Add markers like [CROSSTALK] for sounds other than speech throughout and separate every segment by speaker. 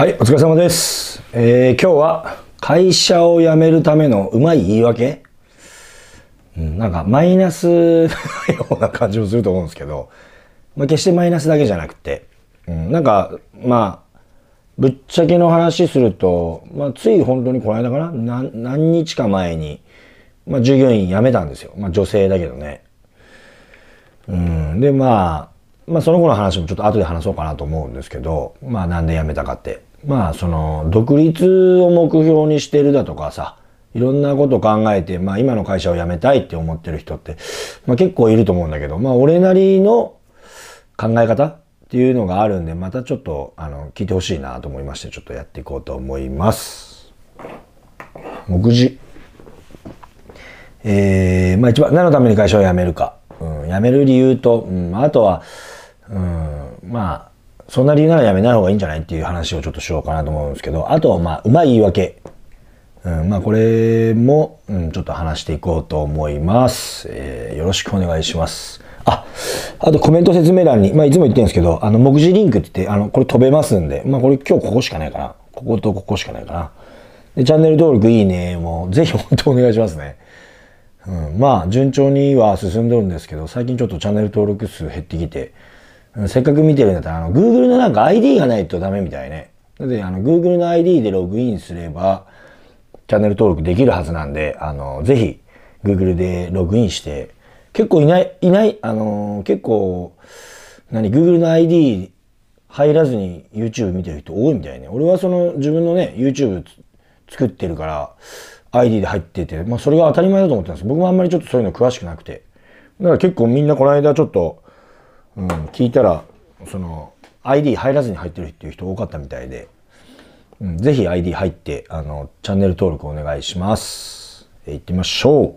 Speaker 1: はい、お疲れ様です。えー、今日は会社を辞めるためのうまい言い訳、うん、なんかマイナスのような感じもすると思うんですけど、まあ、決してマイナスだけじゃなくて、うん、なんかまあぶっちゃけの話すると、まあ、つい本当にこの間かな何日か前に、まあ、従業員辞めたんですよ、まあ、女性だけどね。うん、でまあまあその子の話もちょっと後で話そうかなと思うんですけど、まあなんで辞めたかって。まあその独立を目標にしてるだとかさ、いろんなこと考えて、まあ今の会社を辞めたいって思ってる人って、まあ結構いると思うんだけど、まあ俺なりの考え方っていうのがあるんで、またちょっとあの聞いてほしいなと思いまして、ちょっとやっていこうと思います。目次。えー、まあ一番、何のために会社を辞めるか。うん、辞める理由と、うん、あとは、うん、まあ、そんな理由ならやめない方がいいんじゃないっていう話をちょっとしようかなと思うんですけど、あと、まあ、うまい言い訳。うん、まあ、これも、うん、ちょっと話していこうと思います。えー、よろしくお願いします。あ、あとコメント説明欄に、まあ、いつも言ってるんですけど、あの、目次リンクって言って、あの、これ飛べますんで、まあ、これ今日ここしかないかな。こことここしかないかな。で、チャンネル登録いいねもう、ぜひ本当お願いしますね。うん、まあ、順調には進んでるんですけど、最近ちょっとチャンネル登録数減ってきて、せっかく見てるんだったら、あの、Google のなんか ID がないとダメみたいね。だって、あの、Google の ID でログインすれば、チャンネル登録できるはずなんで、あの、ぜひ、Google でログインして、結構いない、いない、あの、結構、何、Google の ID 入らずに YouTube 見てる人多いみたいね。俺はその、自分のね、YouTube 作ってるから、ID で入ってて、まあ、それが当たり前だと思ってたんです僕もあんまりちょっとそういうの詳しくなくて。だから結構みんなこの間ちょっと、うん、聞いたらその ID 入らずに入ってるっていう人多かったみたいで、うん、ぜひ ID 入ってあのチャンネル登録お願いします。え行ってみましょう。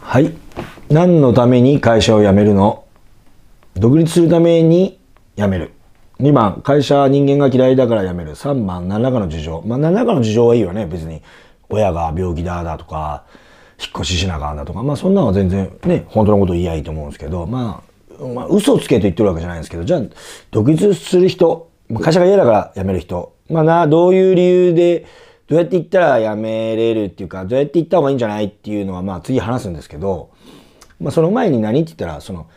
Speaker 1: はい。何のために会社を辞めるの独立するために辞める。2番、会社人間が嫌いだから辞める。3番、何らかの事情。まあ、何らかの事情はいいよね、別に。親が病気だだとか、引っ越ししながらだとか、まあそんなのは全然ね、本当のこと言いやいいと思うんですけど、まあまあ、嘘をつけと言ってるわけじゃないんですけど、じゃあ、独立する人、会社が嫌だから辞める人、まあな、どういう理由で、どうやって行ったら辞めれるっていうか、どうやって行った方がいいんじゃないっていうのは、まあ次話すんですけど、まあその前に何って言ったら、その、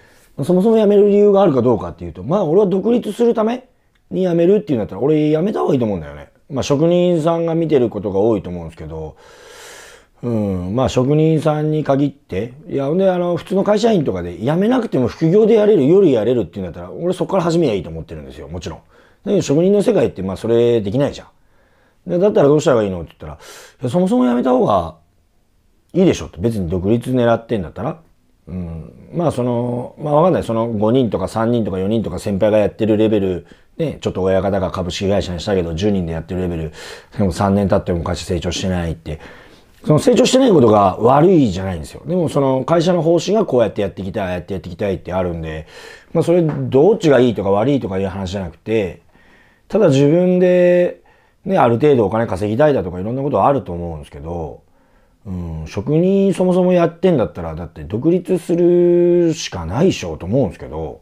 Speaker 1: そもそも辞める理由があるかどうかっていうと、まあ俺は独立するために辞めるっていうんだったら、俺辞めた方がいいと思うんだよね。まあ職人さんが見てることが多いと思うんですけど、うん、まあ職人さんに限って、いや、ほんで、あの、普通の会社員とかで辞めなくても副業でやれる、夜やれるって言うんだったら、俺そこから始めりゃいいと思ってるんですよ、もちろん。だけど職人の世界って、まあそれできないじゃん。でだったらどうしたらいいのって言ったら、いや、そもそも辞めた方がいいでしょって、別に独立狙ってんだったら。うん、まあその、まあわかんない。その5人とか3人とか4人とか先輩がやってるレベルね、ちょっと親方が株式会社にしたけど10人でやってるレベル、でも3年経っても会社成長してないって、その成長してないことが悪いじゃないんですよ。でもその会社の方針がこうやってやっていきたい、やってやっていきたいってあるんで、まあそれどっちがいいとか悪いとかいう話じゃなくて、ただ自分でね、ある程度お金稼ぎたいだとかいろんなことはあると思うんですけど、うん、職人そもそもやってんだったら、だって独立するしかないでしょと思うんですけど、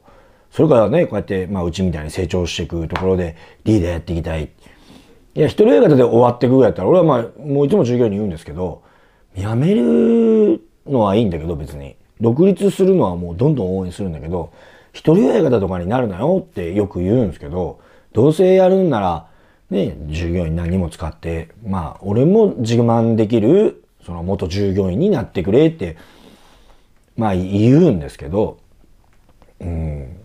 Speaker 1: それからね、こうやって、まあうちみたいに成長していくところでリーダーやっていきたい。いや、一人親方で終わっていくぐらいだったら、俺はまあ、もういつも従業員に言うんですけど、辞めるのはいいんだけど、別に。独立するのはもうどんどん応援するんだけど、一人親方とかになるなよってよく言うんですけど、どうせやるんなら、ね、従業員何も使って、まあ、俺も自慢できる、その元従業員になってくれって、まあ、言うんですけど、うん、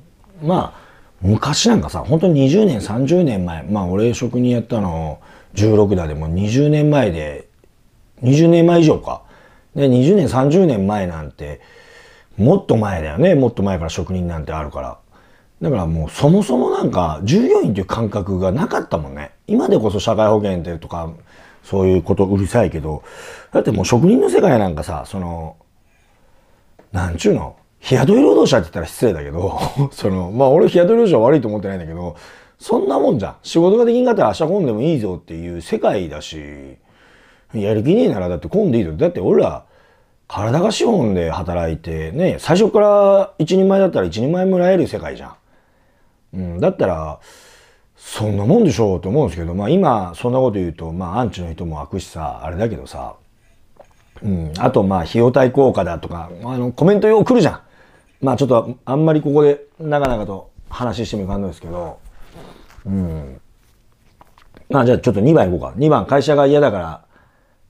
Speaker 1: まあ、昔なんかさ、本当に20年、30年前、まあ俺職人やったの16だでも20年前で、20年前以上か。で、20年、30年前なんて、もっと前だよね。もっと前から職人なんてあるから。だからもうそもそもなんか従業員っていう感覚がなかったもんね。今でこそ社会保険でとか、そういうことうるさいけど、だってもう職人の世界なんかさ、その、なんちゅうの日雇い労働者って言ったら失礼だけど [LAUGHS] その、まあ俺日雇い労働者悪いと思ってないんだけど、そんなもんじゃん。仕事ができんかったら明日混んでもいいぞっていう世界だし、やる気ねえならだって混んでいいぞ。だって俺ら、体が資本で働いて、ね、最初から一人前だったら一人前もらえる世界じゃん。うん、だったら、そんなもんでしょうと思うんですけど、まあ今、そんなこと言うと、まあアンチの人も悪しさ、あれだけどさ、うん、あとまあ費用対効果だとか、あの、コメントよく来るじゃん。まあちょっとあんまりここで長々と話してもいかんのですけど、うん。まあじゃあちょっと2番いこうか。2番会社が嫌だか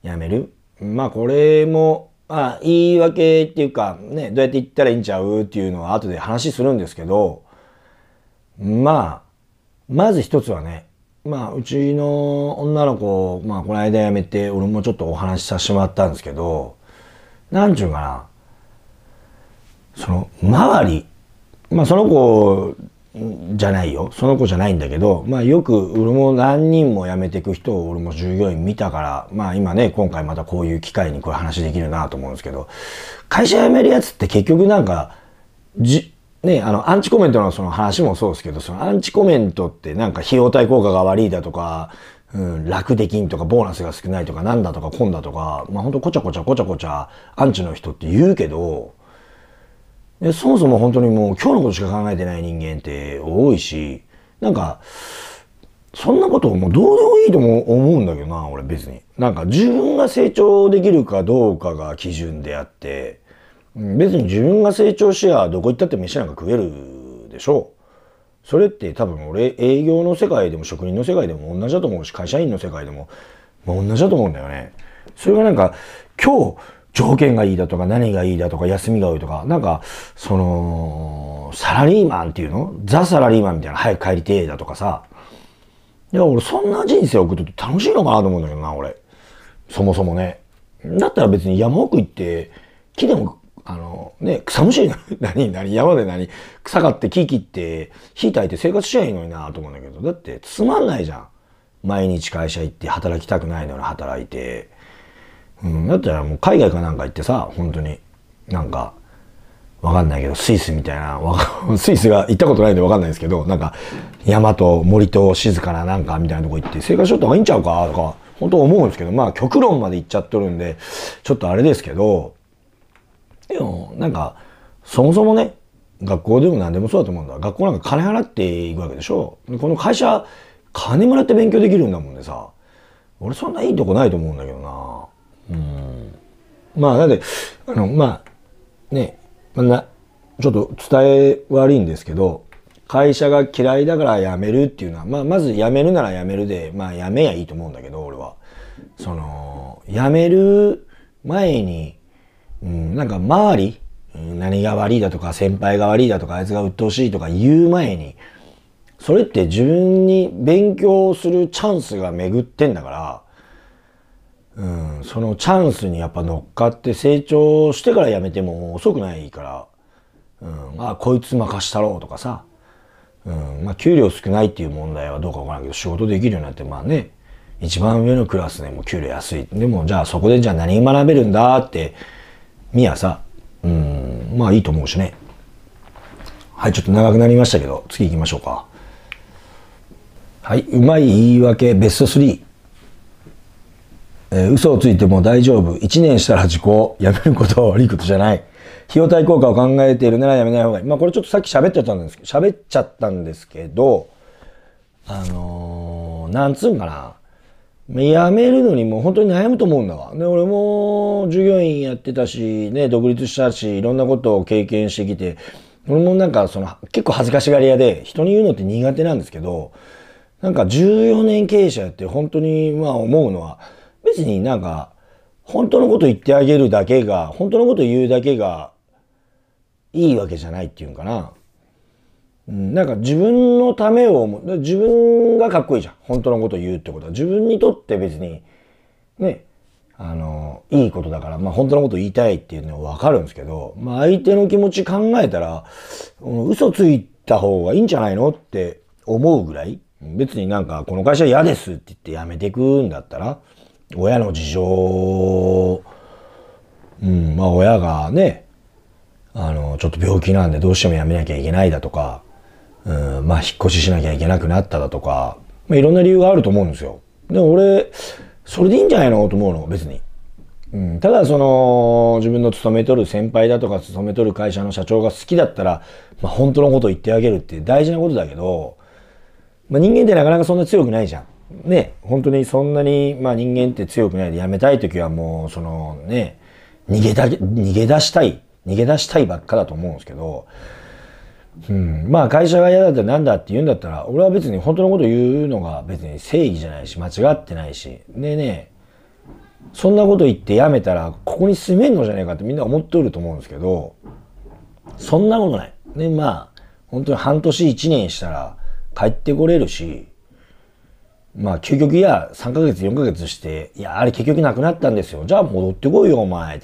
Speaker 1: ら辞める。まあこれも、まあ言い訳っていうかね、どうやって言ったらいいんちゃうっていうのは後で話するんですけど、まあ、まず一つはね、まあうちの女の子、まあこの間辞めて、俺もちょっとお話しさせてもらったんですけど、なんちゅうかな。その周りまあその子じゃないよその子じゃないんだけど、まあ、よく俺も何人も辞めていく人を俺も従業員見たからまあ今ね今回またこういう機会にこういう話できるなと思うんですけど
Speaker 2: 会社辞めるやつ
Speaker 1: って結局なんかじねあのアンチコメントのその話もそうですけどそのアンチコメントってなんか費用対効果が悪いだとか、うん、楽できんとかボーナスが少ないとかなんだとかこんだとかまあほんとこちゃこちゃこちゃこちゃアンチの人って言うけどでそもそも本当にもう今日のことしか考えてない人間って多いし、なんか、そんなことをもうどうでもいいとも思うんだけどな、俺別に。なんか自分が成長できるかどうかが基準であって、別に自分が成長しやどこ行ったって飯なんか食えるでしょう。それって多分俺営業の世界でも職人の世界でも同じだと思うし、会社員の世界でも、もう同じだと思うんだよね。それがなんか今日、条件がいいだとか何がいいだとか休みが多いとか、なんか、その、サラリーマンっていうのザ・サラリーマンみたいな、早く帰りてえだとかさ。いや、俺そんな人生送ると楽しいのかなと思うんだけどな、俺。そもそもね。だったら別に山奥行って、木でも、あの、ね、草むしり、何、[LAUGHS] 何、山で何、草刈って木切って、火焚いて生活しちゃいいのになと思うんだけど、だってつまんないじゃん。毎日会社行って働きたくないのに働いて。うん、だったらもう海外かなんか行ってさ本当になんかわかんないけどスイスみたいな [LAUGHS] スイスが行ったことないんでわかんないですけどなんか山と森と静かななんかみたいなとこ行って生活しとった方がいいんちゃうかとか本当思うんですけどまあ極論まで行っちゃっとるんでちょっとあれですけどでもなんかそもそもね学校でも何でもそうだと思うんだ学校なんか金払っていくわけでしょこの会社金もらって勉強できるんだもんでさ俺そんないいとこないと思うんだけどなうんまあだってあのまあね、まなちょっと伝え悪いんですけど会社が嫌いだから辞めるっていうのは、まあ、まず辞めるなら辞めるで、まあ、辞めやいいと思うんだけど、俺は。その、辞める前に、うん、なんか周り、何が悪いだとか、先輩が悪いだとか、あいつが鬱陶しいとか言う前に、それって自分に勉強するチャンスが巡ってんだから、うん、そのチャンスにやっぱ乗っかって成長してからやめても遅くないから、うん、あこいつ任したろうとかさ、うんまあ、給料少ないっていう問題はどうかわからんけど仕事できるようになってまあね一番上のクラスでも給料安いでもじゃあそこでじゃあ何学べるんだってみやさ、うん、まあいいと思うしねはいちょっと長くなりましたけど次行きましょうかはい、うまい言い訳ベスト3。えー、嘘をついても大丈夫。1年したら故をやめることは悪いことじゃない。費用対効果を考えているならやめない方がいい。まあこれちょっとさっき喋っちゃったんですけど、喋っちゃったんですけど、あのー、なんつうんかな。やめるのにもう本当に悩むと思うんだわ。で、俺も従業員やってたし、ね、独立したし、いろんなことを経験してきて、俺もなんかその、結構恥ずかしがり屋で、人に言うのって苦手なんですけど、なんか14年経営者やって本当にまあ思うのは、別になんか、本当のこと言ってあげるだけが、本当のこと言うだけが、いいわけじゃないっていうんかな。うん、なんか自分のためを、自分がかっこいいじゃん。本当のこと言うってことは。自分にとって別に、ね、あの、いいことだから、まあ本当のこと言いたいっていうのはわかるんですけど、まあ相手の気持ち考えたら、嘘ついた方がいいんじゃないのって思うぐらい、別になんかこの会社嫌ですって言って辞めてくんだったら、親の事情、うん、まあ親がね、あの、ちょっと病気なんでどうしてもやめなきゃいけないだとか、うん、まあ引っ越ししなきゃいけなくなっただとか、まあいろんな理由があると思うんですよ。でも俺、それでいいんじゃないのと思うの、別に。うん、ただその自分の勤めとる先輩だとか勤めとる会社の社長が好きだったら、まあ、本当のことを言ってあげるって大事なことだけど、まあ、人間ってなかなかそんな強くないじゃん。ね、本当にそんなに、まあ、人間って強くないでやめたい時はもう、そのね、逃げだ、逃げ出したい、逃げ出したいばっかだと思うんですけど、うん、まあ会社が嫌だってなんだって言うんだったら、俺は別に本当のこと言うのが別に正義じゃないし、間違ってないし。でね、そんなこと言ってやめたら、ここに住めんのじゃねえかってみんな思っておると思うんですけど、そんなことない。で、まあ、本当に半年一年したら帰ってこれるし、まあ、究極や、3ヶ月、4ヶ月して、いや、あれ結局なくなったんですよ。じゃあ戻ってこいよ、お前。い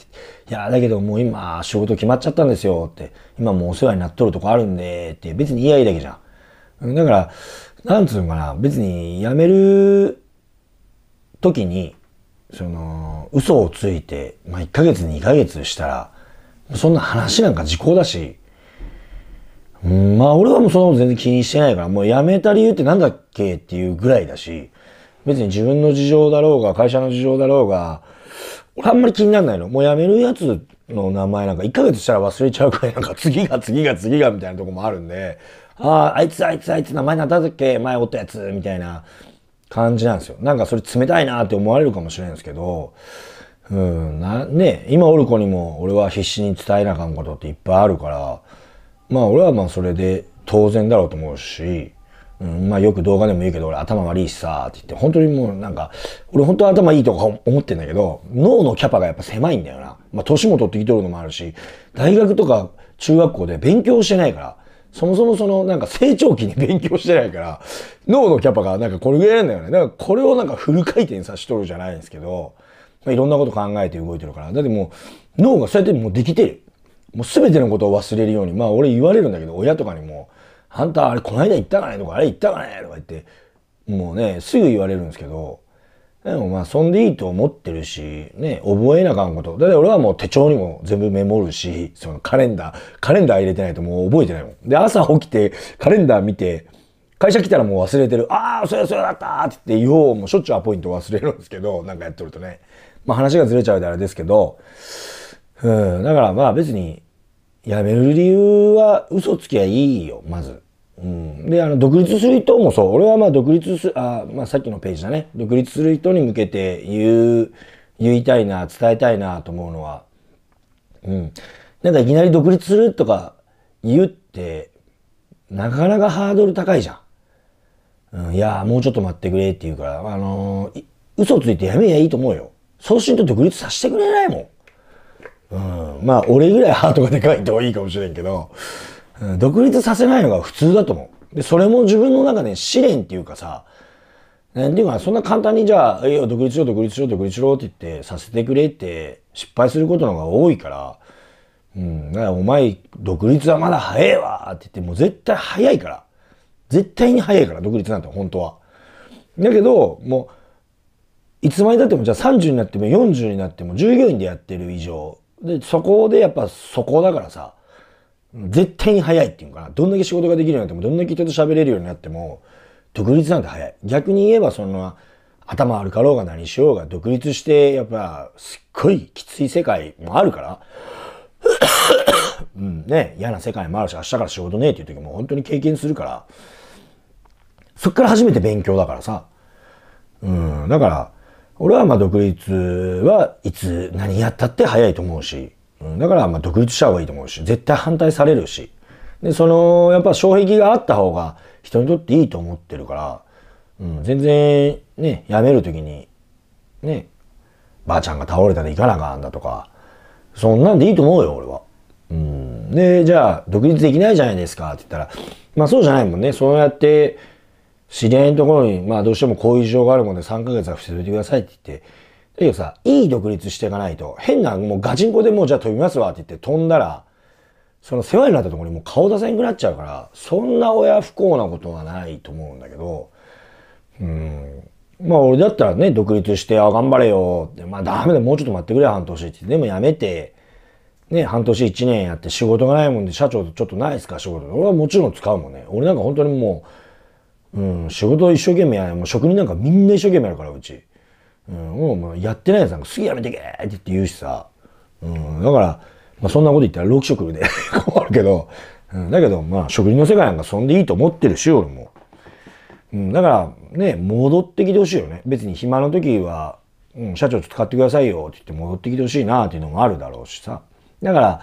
Speaker 1: や、だけどもう今、仕事決まっちゃったんですよ、って。今もうお世話になっとるとこあるんで、って。別に嫌いだけじゃん。だから、なんつうのかな、別に辞める時に、その、嘘をついて、まあ、1ヶ月、2ヶ月したら、そんな話なんか時効だし、まあ俺はもうそんなこと全然気にしてないから、もう辞めた理由ってなんだっけっていうぐらいだし、別に自分の事情だろうが、会社の事情だろうが、俺あんまり気にならないの。もう辞めるやつの名前なんか1ヶ月したら忘れちゃうくらいなんか次が次が次がみたいなとこもあるんで、ああ、あいつあいつあいつ名前なんだっけ前おったやつみたいな感じなんですよ。なんかそれ冷たいなって思われるかもしれないんですけど、うん、な、ね、今おる子にも俺は必死に伝えなあかんことっていっぱいあるから、まあ俺はまあそれで当然だろうと思うし、うん、まあよく動画でも言うけど俺頭悪いしさって言って本当にもうなんか俺本当は頭いいとか思ってんだけど脳のキャパがやっぱ狭いんだよな。まあ年も取ってきとるのもあるし大学とか中学校で勉強してないからそもそもそのなんか成長期に [LAUGHS] 勉強してないから脳のキャパがなんかこれぐらいなんだよね。だからこれをなんかフル回転さしとるじゃないんですけど、まあ、いろんなこと考えて動いてるから。だってもう脳がそうやってもうできてる。もう全てのことを忘れるように、まあ俺言われるんだけど、親とかにも、あんたあれこの間行ったかねとか、あれ行ったかねとか言って、もうね、すぐ言われるんですけど、でもまあそんでいいと思ってるし、ね、覚えなあかんこと。だって俺はもう手帳にも全部メモるし、そのカレンダー、カレンダー入れてないともう覚えてないもん。で、朝起きてカレンダー見て、会社来たらもう忘れてる。ああ、それそれだったって言って、よう、もうしょっちゅうアポイント忘れるんですけど、なんかやってるとね。まあ話がずれちゃうであれですけど、うん、だからまあ別にやめる理由は嘘つきゃいいよ、まず。うん、で、あの、独立する人もそう。俺はまあ独立す、あ、まあさっきのページだね。独立する人に向けて言う、言いたいな、伝えたいなと思うのは、うん。なんかいきなり独立するとか言うって、なかなかハードル高いじゃん。うん、いやもうちょっと待ってくれって言うから、あのー、嘘ついてやめりゃいいと思うよ。そうしんと独立させてくれないもん。うん、まあ、俺ぐらいハートがでかいといいかもしれんけど、うん、独立させないのが普通だと思う。で、それも自分の中で試練っていうかさ、何ていうかそんな簡単にじゃあ、いや、独立しろ、独立しろ、独立しろって言って、させてくれって失敗することの方が多いから、うん、お前、独立はまだ早いわって言って、もう絶対早いから。絶対に早いから、独立なんて、本当は。だけど、もう、いつまでたっても、じゃあ30になっても40になっても、従業員でやってる以上、で、そこでやっぱそこだからさ、絶対に早いっていうのかな。どんだけ仕事ができるようになっても、どんだけ人と喋れるようになっても、独立なんて早い。逆に言えばその、頭あるかろうが何しようが、独立して、やっぱ、すっごいきつい世界もあるから、うん、ね、嫌な世界もあるし、明日から仕事ねえっていう時も本当に経験するから、そっから初めて勉強だからさ。うん、だから、俺はまあ独立はいつ何やったって早いと思うし、うん、だからまあ独立した方がいいと思うし、絶対反対されるし、で、その、やっぱ障壁があった方が人にとっていいと思ってるから、うん、全然ね、辞めるときに、ね、ばあちゃんが倒れたで行かなあかんだとか、そんなんでいいと思うよ、俺は。うん、で、じゃあ、独立できないじゃないですかって言ったら、まあそうじゃないもんね。そうやって、知り合いのところに、まあどうしてもこういう事情があるもんで3ヶ月は伏せおいてくださいって言って、だけどさ、いい独立していかないと、変な、もうガチンコでもうじゃあ飛びますわって言って飛んだら、その世話になったところにもう顔出せんくなっちゃうから、そんな親不幸なことはないと思うんだけど、うん。まあ俺だったらね、独立して、あ、頑張れよって、まあダメだ、もうちょっと待ってくれ、半年って。でもやめて、ね、半年1年やって仕事がないもんで、社長とちょっとないですか、仕事。俺はもちろん使うもんね。俺なんか本当にもう、うん、仕事一生懸命やもう職人なんかみんな一生懸命やるから、うち。うん、もう、まやってないやつなんかすぐやめてけって言って言うしさ。うん、だから、まあ、そんなこと言ったら6食で [LAUGHS] 困るけど、うん、だけど、まあ、職人の世界なんかそんでいいと思ってるし、俺も。うん、だから、ね、戻ってきてほしいよね。別に暇の時は、うん、社長ちょっと買ってくださいよって言って戻ってきてほしいなっていうのもあるだろうしさ。だから、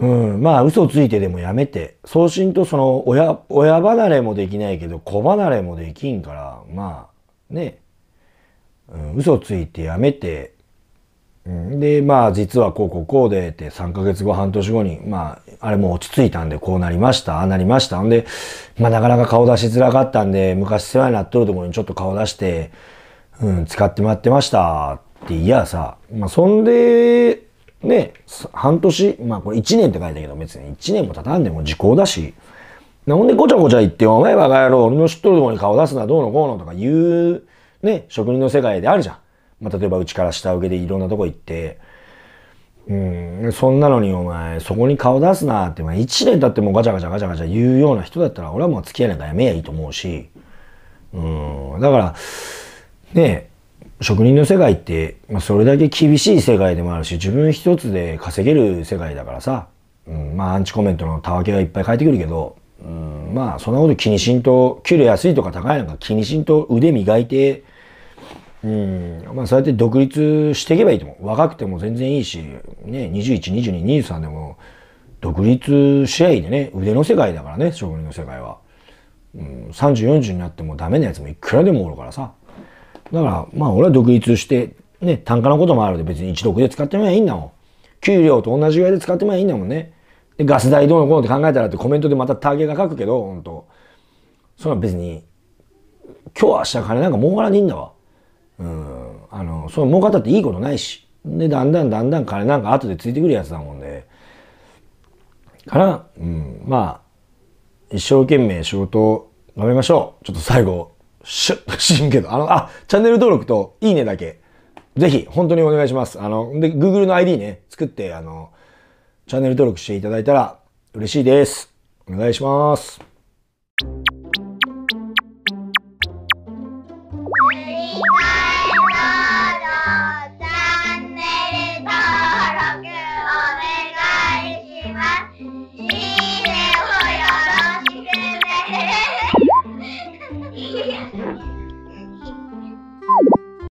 Speaker 1: うん、まあ嘘ついてでもやめて送信とその親親離れもできないけど子離れもできんからまあね、うん、嘘ついてやめて、うん、でまあ実はこうこうこうでって3ヶ月後半年後にまああれも落ち着いたんでこうなりましたああなりましたんでまあなかなか顔出しづらかったんで昔世話になっとるところにちょっと顔出して、うん、使ってもらってましたっていやさ、まあ、そんでで、半年、まあこれ1年って書いたけど別に1年も経たんでも時効だし、なんでごちゃごちゃ言って、お前バカ野郎、俺の知っとるところに顔出すな、どうのこうのとか言う、ね、職人の世界であるじゃん。まあ例えばうちから下請けでいろんなとこ行って、うん、そんなのにお前、そこに顔出すなって、まあ1年経ってもガチャガチャガチャガチャ言うような人だったら、俺はもう付き合いなんかやめやいいと思うし、うん、だから、ね職人の世界って、まあ、それだけ厳しい世界でもあるし、自分一つで稼げる世界だからさ、うん、まあ、アンチコメントのたわけがいっぱい返ってくるけど、うん、まあ、そんなこと気にしんと、給料安いとか高いのか気にしんと腕磨いて、うん、まあ、そうやって独立していけばいいと思う。若くても全然いいし、ね、21、22、23でも、独立試合でね、腕の世界だからね、職人の世界は。うん、30、40になってもダメなやつもいくらでもおるからさ。だから、まあ俺は独立して、ね、単価のこともあるで別に一読で使ってもいいんだもん。給料と同じぐらいで使ってもいいんだもんね。で、ガス代どうのこうのって考えたらってコメントでまたターゲが書くけど、本当それは別に、今日明日金なんか儲からねえんだわ。うん。あの、その儲かったっていいことないし。で、だんだんだんだん金なんか後でついてくるやつだもんね。から、うん、まあ、一生懸命仕事を頑張りましょう。ちょっと最後、シュッとしんけど、あの、あ、チャンネル登録といいねだけ、ぜひ、本当にお願いします。あの、で、Google の ID ね、作って、あの、チャンネル登録していただいたら嬉しいです。お願いします。